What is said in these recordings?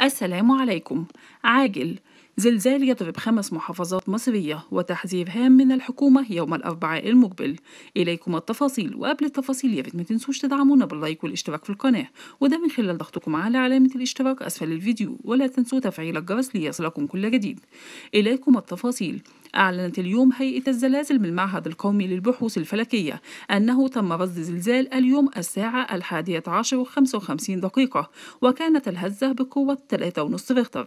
السلام عليكم عاجل زلزال يضرب خمس محافظات مصرية وتحذير هام من الحكومة يوم الأربعاء المقبل إليكم التفاصيل وقبل التفاصيل يا ريت ما تنسوش تدعمونا باللايك والاشتراك في القناة وده من خلال ضغطكم على علامة الاشتراك أسفل الفيديو ولا تنسوا تفعيل الجرس ليصلكم كل جديد إليكم التفاصيل أعلنت اليوم هيئة الزلازل من المعهد القومي للبحوث الفلكية أنه تم رصد زلزال اليوم الساعة الحادية عشر وخمسة وخمسين دقيقة وكانت الهزة بقوة 3.5 ريختر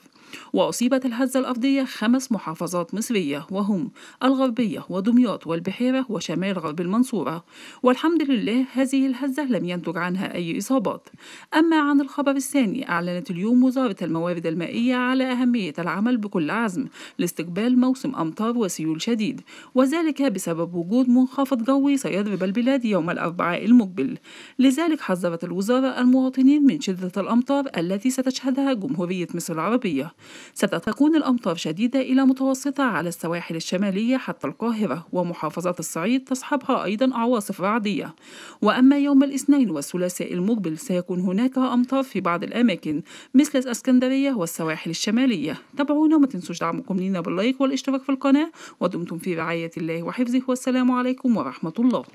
وأصيبت الهزة الأرضية خمس محافظات مصرية وهم الغربية ودمياط والبحيرة وشمال غرب المنصورة والحمد لله هذه الهزة لم ينتج عنها أي إصابات أما عن الخبر الثاني أعلنت اليوم وزارة الموارد المائية على أهمية العمل بكل عزم لاستقبال موسم أمطار أمطار وسيول شديد وذلك بسبب وجود منخفض جوي سيضرب البلاد يوم الأربعاء المقبل لذلك حذرت الوزارة المواطنين من شدة الأمطار التي ستشهدها جمهورية مصر العربية ستكون الأمطار شديدة إلى متوسطة على السواحل الشمالية حتى القاهرة ومحافظات الصعيد تصحبها أيضا عواصف رعدية وأما يوم الاثنين والثلاثاء المقبل سيكون هناك أمطار في بعض الأماكن مثل الإسكندرية والسواحل الشمالية تابعونا وما تنسوش دعمكم لنا باللايك والاشتراك في القناة ودمتم في رعاية الله وحفظه والسلام عليكم ورحمة الله